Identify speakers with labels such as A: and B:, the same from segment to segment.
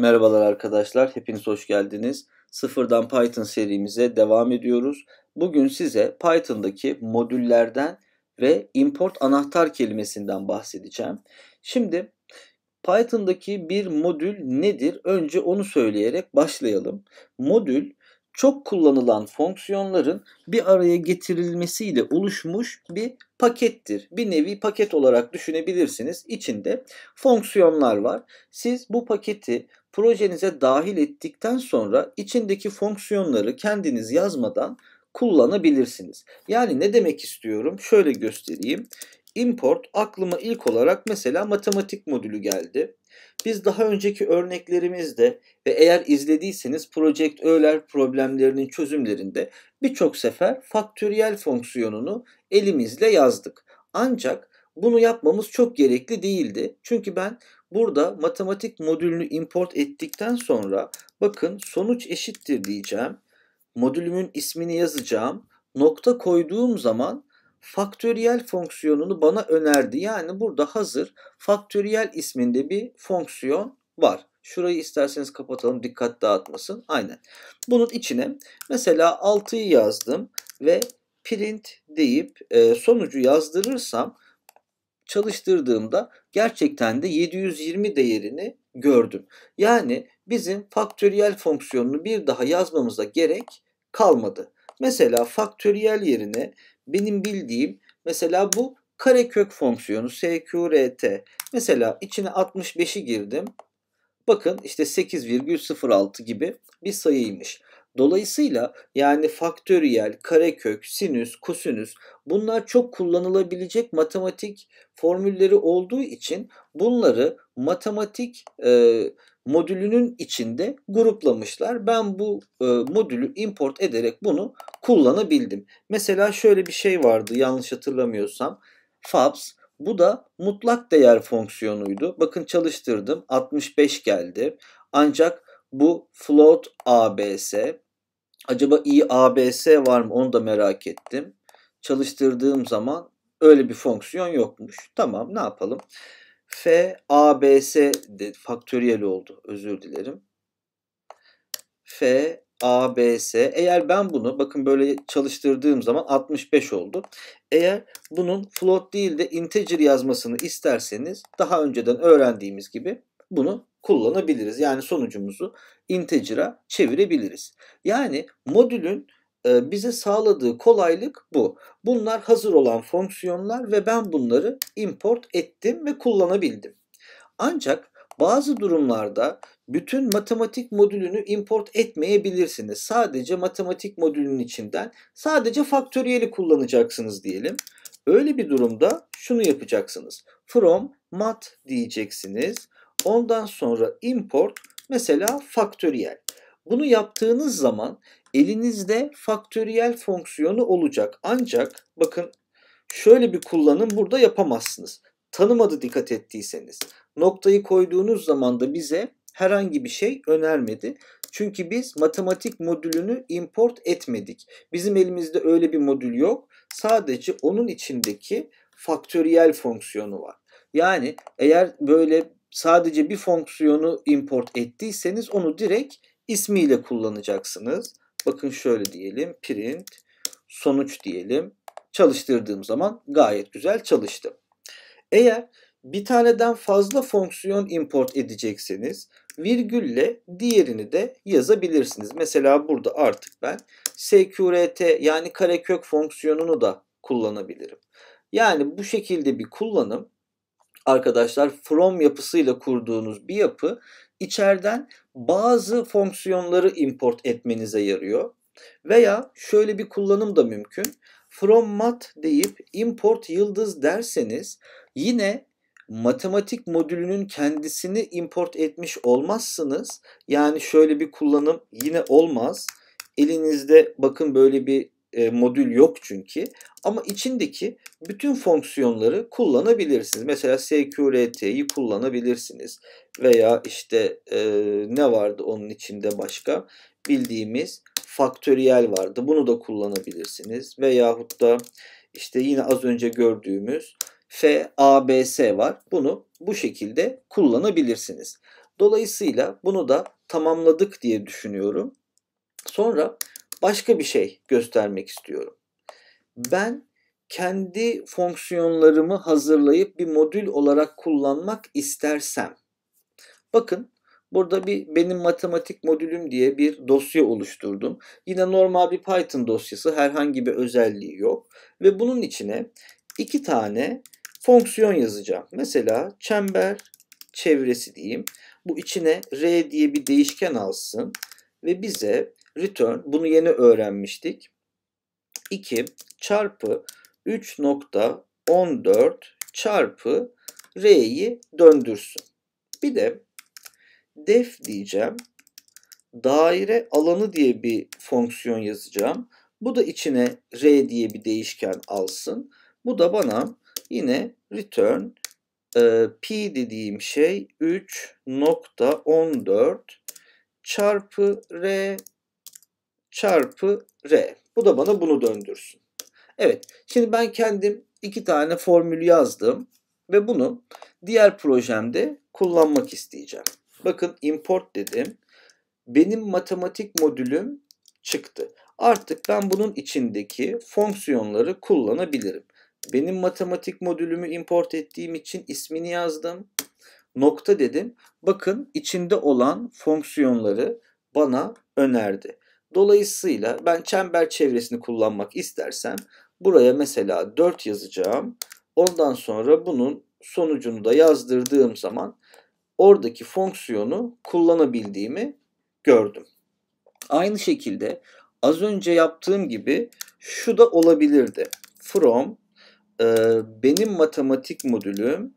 A: Merhabalar arkadaşlar, hepiniz hoş geldiniz. Sıfırdan Python serimize devam ediyoruz. Bugün size Python'daki modüllerden ve import anahtar kelimesinden bahsedeceğim. Şimdi Python'daki bir modül nedir? Önce onu söyleyerek başlayalım. Modül çok kullanılan fonksiyonların bir araya getirilmesiyle oluşmuş bir pakettir. Bir nevi paket olarak düşünebilirsiniz. İçinde fonksiyonlar var. Siz bu paketi projenize dahil ettikten sonra içindeki fonksiyonları kendiniz yazmadan kullanabilirsiniz. Yani ne demek istiyorum? Şöyle göstereyim. Import aklıma ilk olarak mesela matematik modülü geldi. Biz daha önceki örneklerimizde ve eğer izlediyseniz Project Euler problemlerinin çözümlerinde birçok sefer faktöriyel fonksiyonunu elimizle yazdık. Ancak bunu yapmamız çok gerekli değildi. Çünkü ben burada matematik modülünü import ettikten sonra bakın sonuç eşittir diyeceğim. Modülümün ismini yazacağım. Nokta koyduğum zaman faktöriyel fonksiyonunu bana önerdi. Yani burada hazır faktöriyel isminde bir fonksiyon var. Şurayı isterseniz kapatalım dikkat dağıtmasın. Aynen. Bunun içine mesela 6'yı yazdım ve print deyip e, sonucu yazdırırsam çalıştırdığımda gerçekten de 720 değerini gördüm. Yani bizim faktöriyel fonksiyonunu bir daha yazmamıza gerek kalmadı. Mesela faktöriyel yerine benim bildiğim mesela bu karekök fonksiyonu SQRT. Mesela içine 65'i girdim. Bakın işte 8,06 gibi bir sayıymış. Dolayısıyla yani faktöriyel, karekök, sinüs, kosinüs bunlar çok kullanılabilecek matematik formülleri olduğu için bunları matematik e, modülünün içinde gruplamışlar. Ben bu e, modülü import ederek bunu kullanabildim. Mesela şöyle bir şey vardı yanlış hatırlamıyorsam. FABS bu da mutlak değer fonksiyonuydu. Bakın çalıştırdım 65 geldi. Ancak bu float ABS. Acaba abs var mı onu da merak ettim. Çalıştırdığım zaman öyle bir fonksiyon yokmuş. Tamam ne yapalım? F ABS de faktöriyel oldu. Özür dilerim. F ABS. Eğer ben bunu bakın böyle çalıştırdığım zaman 65 oldu. Eğer bunun float değil de integer yazmasını isterseniz daha önceden öğrendiğimiz gibi bunu kullanabiliriz. Yani sonucumuzu integer'a çevirebiliriz. Yani modülün e, bize sağladığı kolaylık bu. Bunlar hazır olan fonksiyonlar ve ben bunları import ettim ve kullanabildim. Ancak bazı durumlarda bütün matematik modülünü import etmeyebilirsiniz. Sadece matematik modülünün içinden sadece faktöriyeli kullanacaksınız diyelim. Öyle bir durumda şunu yapacaksınız. From mat diyeceksiniz. Ondan sonra import mesela faktöriyel. Bunu yaptığınız zaman elinizde faktöriyel fonksiyonu olacak. Ancak bakın şöyle bir kullanım burada yapamazsınız. Tanımadı dikkat ettiyseniz. Noktayı koyduğunuz zaman da bize herhangi bir şey önermedi. Çünkü biz matematik modülünü import etmedik. Bizim elimizde öyle bir modül yok. Sadece onun içindeki faktöriyel fonksiyonu var. Yani eğer böyle sadece bir fonksiyonu import ettiyseniz onu direkt ismiyle kullanacaksınız. Bakın şöyle diyelim print sonuç diyelim. Çalıştırdığım zaman gayet güzel çalıştı. Eğer bir taneden fazla fonksiyon import edecekseniz virgülle diğerini de yazabilirsiniz. Mesela burada artık ben sqrt yani karekök fonksiyonunu da kullanabilirim. Yani bu şekilde bir kullanım arkadaşlar from yapısıyla kurduğunuz bir yapı içeriden bazı fonksiyonları import etmenize yarıyor. Veya şöyle bir kullanım da mümkün. From mat deyip import yıldız derseniz yine matematik modülünün kendisini import etmiş olmazsınız. Yani şöyle bir kullanım yine olmaz. Elinizde bakın böyle bir e, modül yok çünkü. Ama içindeki bütün fonksiyonları kullanabilirsiniz. Mesela SQRT'yi kullanabilirsiniz. Veya işte e, ne vardı onun içinde başka? Bildiğimiz faktöriyel vardı. Bunu da kullanabilirsiniz. Veyahut da işte yine az önce gördüğümüz FABS var. Bunu bu şekilde kullanabilirsiniz. Dolayısıyla bunu da tamamladık diye düşünüyorum. Sonra başka bir şey göstermek istiyorum ben kendi fonksiyonlarımı hazırlayıp bir modül olarak kullanmak istersem. Bakın burada bir benim matematik modülüm diye bir dosya oluşturdum. Yine normal bir Python dosyası herhangi bir özelliği yok. Ve bunun içine iki tane fonksiyon yazacağım. Mesela çember çevresi diyeyim. Bu içine r diye bir değişken alsın ve bize return bunu yeni öğrenmiştik. 2 çarpı 3.14 çarpı R'yi döndürsün. Bir de def diyeceğim. Daire alanı diye bir fonksiyon yazacağım. Bu da içine R diye bir değişken alsın. Bu da bana yine return e, pi dediğim şey 3.14 çarpı R çarpı R. Bu da bana bunu döndürsün. Evet şimdi ben kendim iki tane formül yazdım ve bunu diğer projemde kullanmak isteyeceğim. Bakın import dedim. Benim matematik modülüm çıktı. Artık ben bunun içindeki fonksiyonları kullanabilirim. Benim matematik modülümü import ettiğim için ismini yazdım. Nokta dedim. Bakın içinde olan fonksiyonları bana önerdi. Dolayısıyla ben çember çevresini kullanmak istersem buraya mesela 4 yazacağım. Ondan sonra bunun sonucunu da yazdırdığım zaman oradaki fonksiyonu kullanabildiğimi gördüm. Aynı şekilde az önce yaptığım gibi şu da olabilirdi. From e, benim matematik modülüm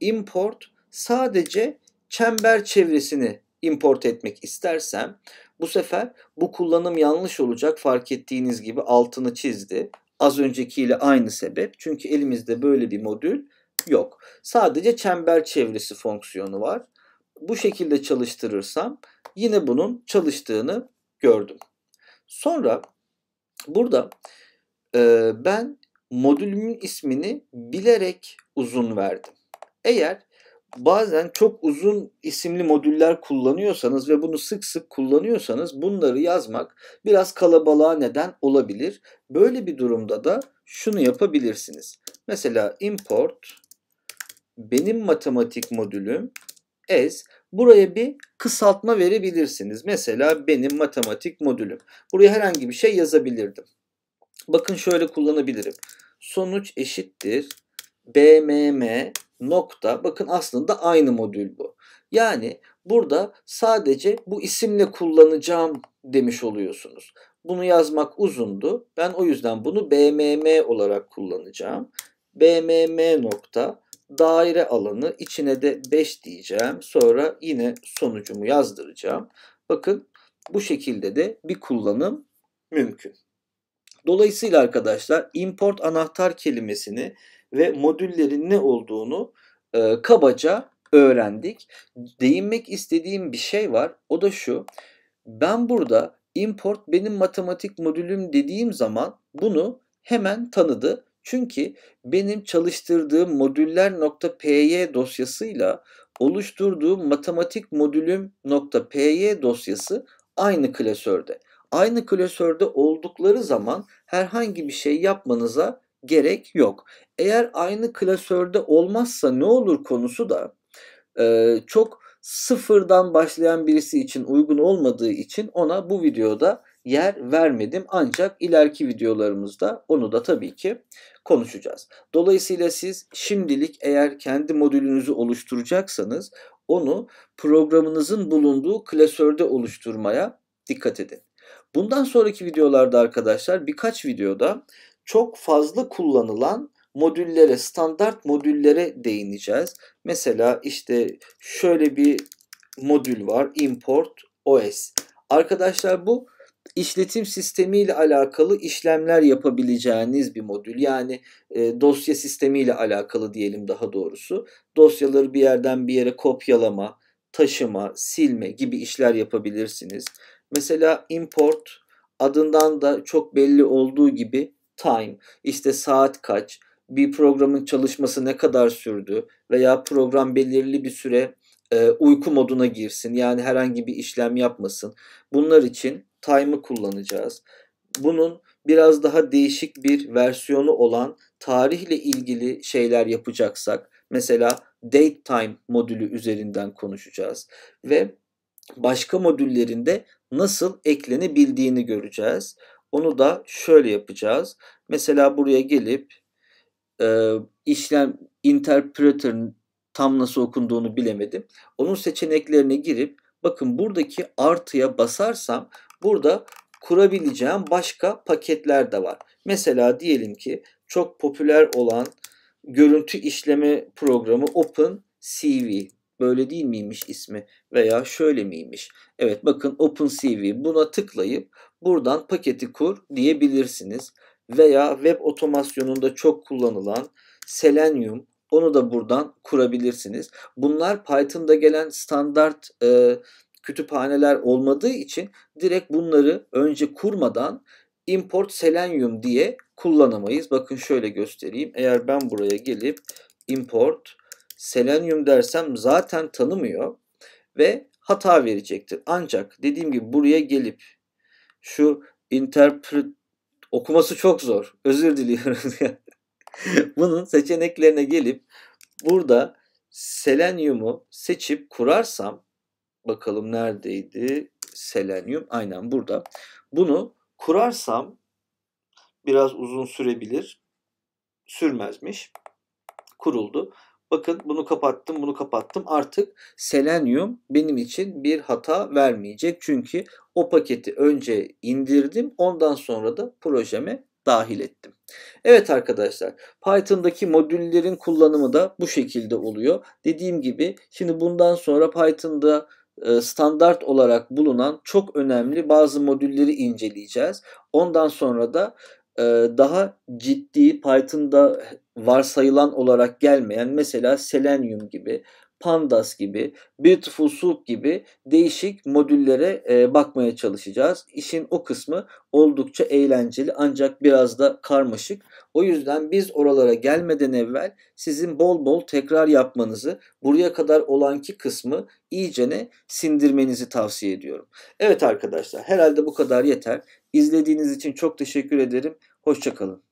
A: import sadece çember çevresini import etmek istersem bu sefer bu kullanım yanlış olacak fark ettiğiniz gibi altını çizdi. Az öncekiyle aynı sebep. Çünkü elimizde böyle bir modül yok. Sadece çember çevresi fonksiyonu var. Bu şekilde çalıştırırsam yine bunun çalıştığını gördüm. Sonra burada e, ben modülümün ismini bilerek uzun verdim. Eğer bazen çok uzun isimli modüller kullanıyorsanız ve bunu sık sık kullanıyorsanız bunları yazmak biraz kalabalığa neden olabilir. Böyle bir durumda da şunu yapabilirsiniz. Mesela import benim matematik modülüm as buraya bir kısaltma verebilirsiniz. Mesela benim matematik modülüm. Buraya herhangi bir şey yazabilirdim. Bakın şöyle kullanabilirim. Sonuç eşittir bmm nokta bakın aslında aynı modül bu. Yani burada sadece bu isimle kullanacağım demiş oluyorsunuz. Bunu yazmak uzundu. Ben o yüzden bunu BMM olarak kullanacağım. BMM nokta daire alanı içine de 5 diyeceğim. Sonra yine sonucumu yazdıracağım. Bakın bu şekilde de bir kullanım mümkün. Dolayısıyla arkadaşlar import anahtar kelimesini ve modüllerin ne olduğunu e, kabaca öğrendik. Değinmek istediğim bir şey var. O da şu. Ben burada import benim matematik modülüm dediğim zaman bunu hemen tanıdı. Çünkü benim çalıştırdığım modüller.py dosyasıyla oluşturduğum matematik modülüm.py dosyası aynı klasörde. Aynı klasörde oldukları zaman herhangi bir şey yapmanıza gerek yok. Eğer aynı klasörde olmazsa ne olur konusu da e, çok sıfırdan başlayan birisi için uygun olmadığı için ona bu videoda yer vermedim. Ancak ileriki videolarımızda onu da tabii ki konuşacağız. Dolayısıyla siz şimdilik eğer kendi modülünüzü oluşturacaksanız onu programınızın bulunduğu klasörde oluşturmaya dikkat edin. Bundan sonraki videolarda arkadaşlar birkaç videoda çok fazla kullanılan modüllere, standart modüllere değineceğiz. Mesela işte şöyle bir modül var. Import OS. Arkadaşlar bu işletim sistemi ile alakalı işlemler yapabileceğiniz bir modül. Yani e, dosya sistemi ile alakalı diyelim daha doğrusu. Dosyaları bir yerden bir yere kopyalama, taşıma, silme gibi işler yapabilirsiniz. Mesela import adından da çok belli olduğu gibi time işte saat kaç, bir programın çalışması ne kadar sürdü veya program belirli bir süre e, uyku moduna girsin yani herhangi bir işlem yapmasın. Bunlar için time'ı kullanacağız. Bunun biraz daha değişik bir versiyonu olan tarihle ilgili şeyler yapacaksak mesela date time modülü üzerinden konuşacağız ve başka modüllerinde nasıl eklenebildiğini göreceğiz. Onu da şöyle yapacağız. Mesela buraya gelip e, işlem interpreter'ın tam nasıl okunduğunu bilemedim. Onun seçeneklerine girip bakın buradaki artıya basarsam burada kurabileceğim başka paketler de var. Mesela diyelim ki çok popüler olan görüntü işleme programı OpenCV böyle değil miymiş ismi veya şöyle miymiş? Evet bakın OpenCV buna tıklayıp buradan paketi kur diyebilirsiniz. Veya web otomasyonunda çok kullanılan Selenium onu da buradan kurabilirsiniz. Bunlar Python'da gelen standart e, kütüphaneler olmadığı için direkt bunları önce kurmadan import selenium diye kullanamayız. Bakın şöyle göstereyim. Eğer ben buraya gelip import selenyum dersem zaten tanımıyor ve hata verecektir. Ancak dediğim gibi buraya gelip şu interpret okuması çok zor. Özür diliyorum. Bunun seçeneklerine gelip burada selenyumu seçip kurarsam bakalım neredeydi selenyum? Aynen burada. Bunu kurarsam biraz uzun sürebilir. Sürmezmiş. Kuruldu. Bakın bunu kapattım, bunu kapattım. Artık selenium benim için bir hata vermeyecek. Çünkü o paketi önce indirdim. Ondan sonra da projeme dahil ettim. Evet arkadaşlar Python'daki modüllerin kullanımı da bu şekilde oluyor. Dediğim gibi şimdi bundan sonra Python'da e, standart olarak bulunan çok önemli bazı modülleri inceleyeceğiz. Ondan sonra da e, daha ciddi Python'da varsayılan olarak gelmeyen mesela selenyum gibi, pandas gibi, beautiful soup gibi değişik modüllere e, bakmaya çalışacağız. İşin o kısmı oldukça eğlenceli ancak biraz da karmaşık. O yüzden biz oralara gelmeden evvel sizin bol bol tekrar yapmanızı, buraya kadar olanki kısmı iyicene sindirmenizi tavsiye ediyorum. Evet arkadaşlar herhalde bu kadar yeter. İzlediğiniz için çok teşekkür ederim. Hoşçakalın.